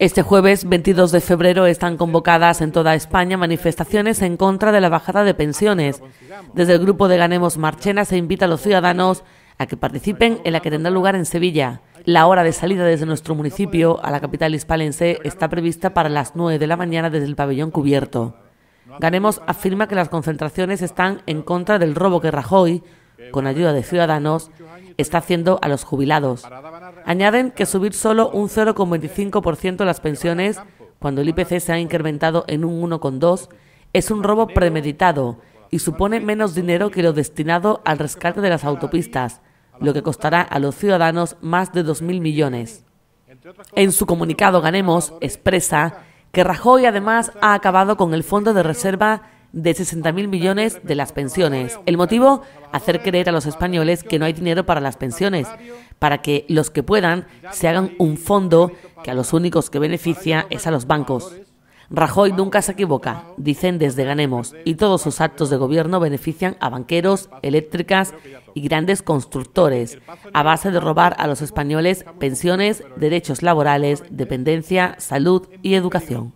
Este jueves 22 de febrero están convocadas en toda España manifestaciones en contra de la bajada de pensiones. Desde el grupo de Ganemos Marchena se invita a los ciudadanos a que participen en la que tendrá lugar en Sevilla. La hora de salida desde nuestro municipio a la capital hispalense está prevista para las 9 de la mañana desde el pabellón cubierto. Ganemos afirma que las concentraciones están en contra del robo que Rajoy, con ayuda de ciudadanos, está haciendo a los jubilados. Añaden que subir solo un 0,25% las pensiones, cuando el IPC se ha incrementado en un 1,2%, es un robo premeditado y supone menos dinero que lo destinado al rescate de las autopistas, lo que costará a los ciudadanos más de 2.000 millones. En su comunicado Ganemos expresa que Rajoy además ha acabado con el fondo de reserva de mil millones de las pensiones. El motivo, hacer creer a los españoles que no hay dinero para las pensiones, para que los que puedan se hagan un fondo que a los únicos que beneficia es a los bancos. Rajoy nunca se equivoca, dicen desde Ganemos, y todos sus actos de gobierno benefician a banqueros, eléctricas y grandes constructores, a base de robar a los españoles pensiones, derechos laborales, dependencia, salud y educación.